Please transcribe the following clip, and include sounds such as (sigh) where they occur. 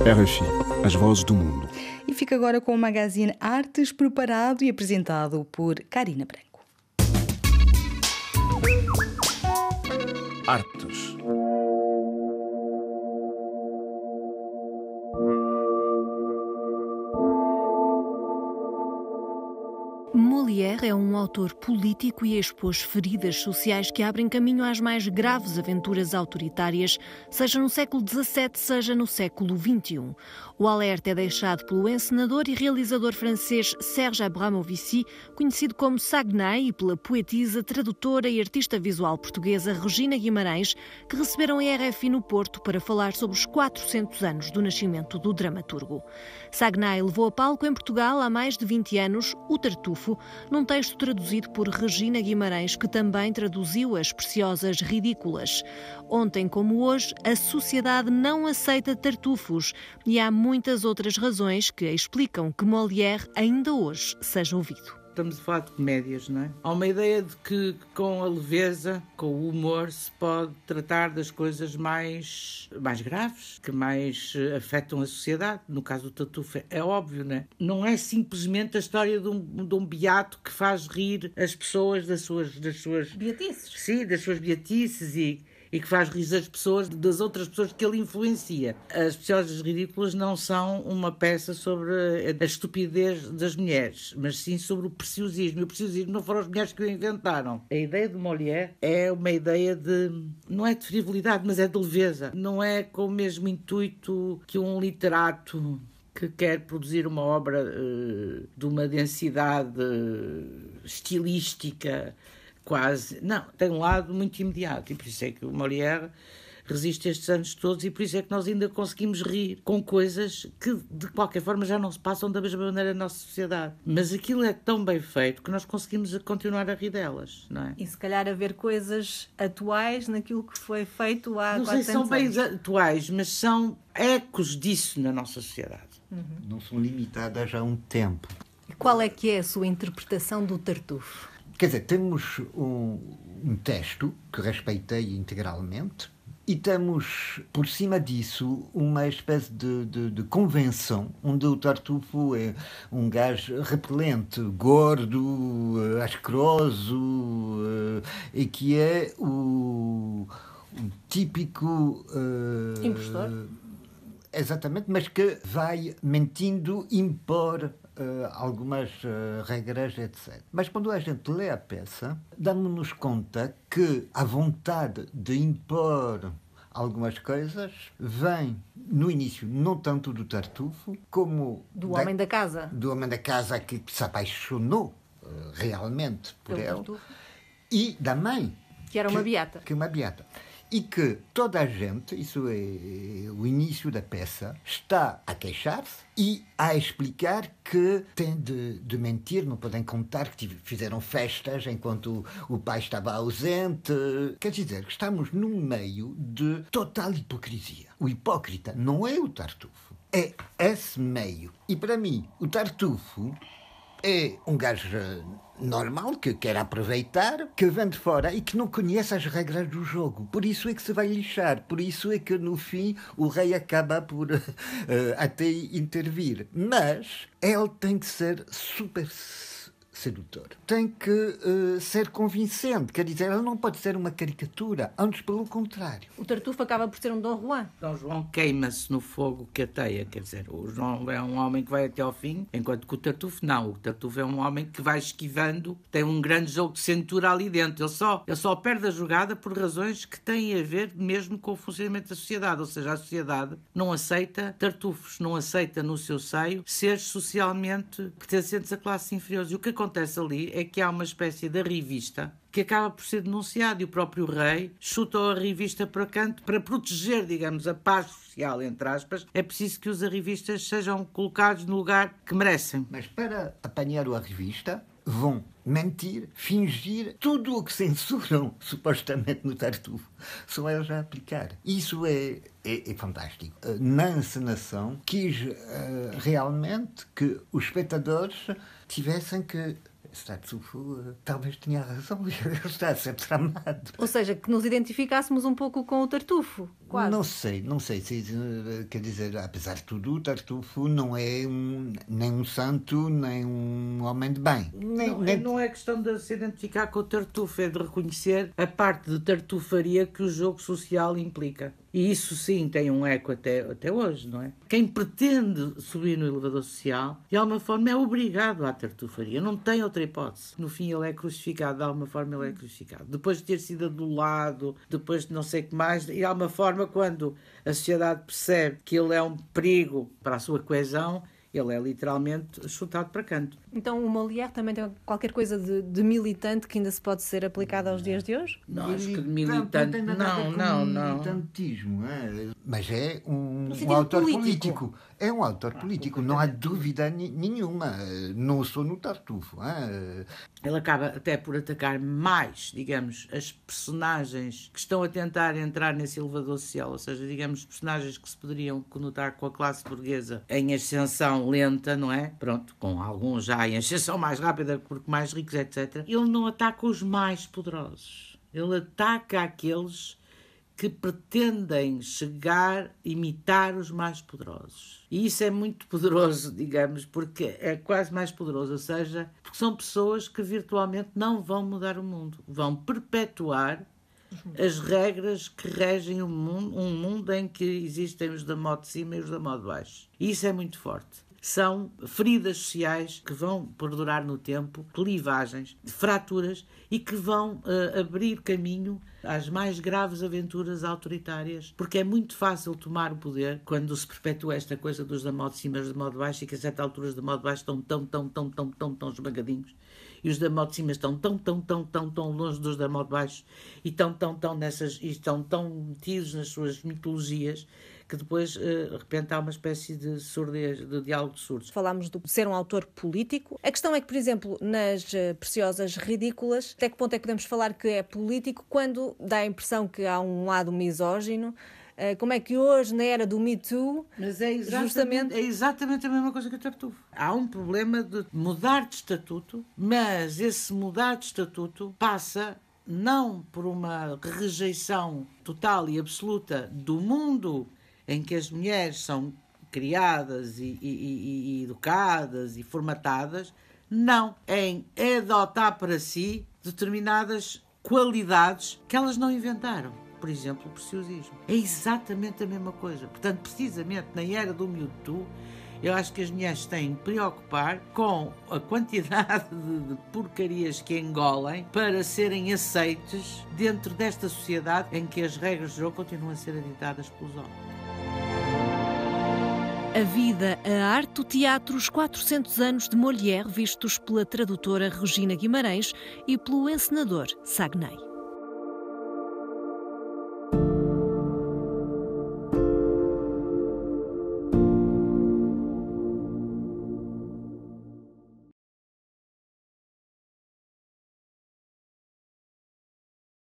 É RFI, as vozes do mundo. E fica agora com o magazine Artes, preparado e apresentado por Karina Branco. Artes Molière é um autor político e expôs feridas sociais que abrem caminho às mais graves aventuras autoritárias, seja no século XVII, seja no século XXI. O alerta é deixado pelo encenador e realizador francês Serge Abramovici, conhecido como Sagnay, e pela poetisa, tradutora e artista visual portuguesa Regina Guimarães, que receberam a RFI no Porto para falar sobre os 400 anos do nascimento do dramaturgo. Sagnay levou a palco em Portugal há mais de 20 anos o Tartufo, num texto traduzido por Regina Guimarães, que também traduziu as preciosas ridículas. Ontem, como hoje, a sociedade não aceita tartufos e há muitas outras razões que explicam que Molière ainda hoje seja ouvido estamos a falar de comédias, não é? Há uma ideia de que com a leveza, com o humor, se pode tratar das coisas mais, mais graves, que mais eh, afetam a sociedade. No caso do Tatufa, é óbvio, não é? Não é simplesmente a história de um, de um beato que faz rir as pessoas das suas. Das suas Beatices. Sim, das suas beatices e e que faz rir as pessoas das outras pessoas que ele influencia. As Preciosas Ridículas não são uma peça sobre a estupidez das mulheres, mas sim sobre o preciosismo. E o preciosismo não foram as mulheres que o inventaram. A ideia de Molière é uma ideia de. não é de frivolidade, mas é de leveza. Não é com o mesmo intuito que um literato que quer produzir uma obra uh, de uma densidade uh, estilística quase. Não, tem um lado muito imediato e por isso é que o Molière resiste estes anos todos e por isso é que nós ainda conseguimos rir com coisas que de qualquer forma já não se passam da mesma maneira na nossa sociedade. Mas aquilo é tão bem feito que nós conseguimos continuar a rir delas, não é? E se calhar haver ver coisas atuais naquilo que foi feito há não sei se são bem atuais, mas são ecos disso na nossa sociedade. Uhum. Não são limitadas a um tempo. Qual é que é a sua interpretação do Tartufo? quer dizer, temos um, um texto que respeitei integralmente e temos, por cima disso, uma espécie de, de, de, convenção onde o Tartufo é um gajo repelente, gordo, eh, asqueroso, eh, e que é o, o típico. Eh, Impostor. exatamente, mas que vai mentindo impor eh, algumas eh, regras, etc. Mas quando a gente lê a peça, damos-nos conta que a vontade de impor algumas coisas vem no início não tanto do Tartufo como do da, homem da casa do homem da casa que se apaixonou eh, realmente por Pelo ela Tartufo. e da mãe que era uma que, beata que é uma beata e que toda a gente, isso é, é o início da peça, está a queixar-se e a explicar que tem de, de, mentir, não podem contar que fizeram festas enquanto o pai estava ausente. Quer dizer, estamos num meio de total hipocrisia. O hipócrita não é o Tartufo, é esse meio. E para mim, o Tartufo é um gajo normal, que quer aproveitar, que vem de fora e que não conhece as regras do jogo. Por isso é que se vai lixar, por isso é que no fim o rei acaba por uh, (laughs) até intervir. Mas ele tem que ser super sedutor. Tem que uh, ser convincente, quer dizer, ela não pode ser uma caricatura, antes pelo contrário. O Tartufo acaba por ser um Dom Juan. Dom João queima-se no fogo que ateia, quer dizer, o João é um homem que vai até ao fim, enquanto que o Tartufo não. O Tartufo é um homem que vai esquivando, tem um grande jogo de cintura ali dentro. Ele só, ele só perde a jogada por razões que têm a ver mesmo com o funcionamento da sociedade, ou seja, a sociedade não aceita tartufos, não aceita no seu seio seres socialmente pertencentes a classes inferiores. E o que acontece acontece ali é que há uma espécie de revista que acaba por ser denunciado e o próprio rei chutou a revista para canto para proteger, digamos, a paz social, entre aspas. É preciso que os arrivistas sejam colocados no lugar que merecem. Mas para apanhar a revista, vão mentir, fingir tudo o que censuram (laughs) supostamente no Tartufo, só elas é a aplicar. Isso é, é, é fantástico. Na encenação, quis uh, realmente que os espectadores tivessem que status eh, talvez tenha razão, (laughs) ele está a ser tramado. Ou seja, que nos identificássemos um pouco com o Tartufo, quase. Não sei, não sei. Se, eh, quer dizer, apesar de tudo, o Tartufo não é um, nem um santo, nem um homem de bem. Nem, não, nem... É, é não é questão de se identificar com o Tartufo, é de reconhecer a parte de tartufaria que o jogo social implica. E isso sim tem um eco até, até hoje, não é? Quem pretende subir no elevador social, de alguma forma, é obrigado à tartufaria, não tem outra hipótese. No fim, ele é crucificado, de alguma forma, ele é crucificado. Depois de ter sido adulado, depois de não sei o que mais, e de alguma forma, quando a sociedade percebe que ele é um perigo para a sua coesão, ele é literalmente chutado para canto. Então o Molière também tem qualquer coisa de, de militante que ainda se pode ser aplicada aos dias de hoje? Não, acho que de militante. Não, não, não. não. Militantismo, é? Mas é um, um autor político. político é um autor ah, político, não há dúvida nenhuma. Não sou no Tartufo. Hein? Ele acaba até por atacar mais, digamos, as personagens que estão a tentar entrar nesse elevador social, ou seja, digamos, personagens que se poderiam conotar com a classe burguesa em ascensão lenta, não é? Pronto, com alguns já em ascensão mais rápida, porque mais ricos, etc. Ele não ataca os mais poderosos. Ele ataca aqueles que pretendem chegar, imitar os mais poderosos. E isso é muito poderoso, (laughs) digamos, porque é quase mais poderoso, ou seja, porque são pessoas que virtualmente não vão mudar o mundo, vão perpetuar as regras que regem um mundo, um mundo em que existem os da mão de cima e os da moda de baixo. Isso é muito forte são feridas sociais que vão perdurar no tempo, clivagens, fraturas e que vão uh, abrir caminho às mais graves aventuras autoritárias, porque é muito fácil tomar o poder quando se perpetua esta coisa dos da modo de cima, dos da modo de baixo, e que a certa os da modo de baixo estão tão, tão, tão, tão, tão, tão esmagadinhos, e os da modo de cima estão tão, tão, tão, tão, tão longe dos da modo de baixo, e tão, tão, tão nessas, e estão tão metidos nas suas mitologias, que depois, eh, de repente, há uma espécie de surdez, de diálogo de surdos. Falámos de ser um autor político. A questão é que, por exemplo, nas eh, Preciosas Ridículas, até que ponto é que podemos falar que é político quando dá a impressão que há um lado misógino? Eh, como é que hoje, na era do Me Too, Mas é exatamente, justamente... é exatamente a mesma coisa que o Tartufo. Há um problema de mudar de estatuto, mas esse mudar de estatuto passa não por uma rejeição total e absoluta do mundo em que as mulheres são criadas e, e, e educadas e formatadas, não em adotar para si determinadas qualidades que elas não inventaram. Por exemplo, o preciosismo. É exatamente a mesma coisa. Portanto, precisamente na era do Mewtwo, eu acho que as mulheres têm de preocupar com a quantidade (laughs) de, porcarias que engolem para serem aceites dentro desta sociedade em que as regras de jogo continuam a ser editadas pelos homens. A vida, a arte, o teatro, os 400 anos de Molière, vistos pela tradutora Regina Guimarães e pelo encenador Sagnay.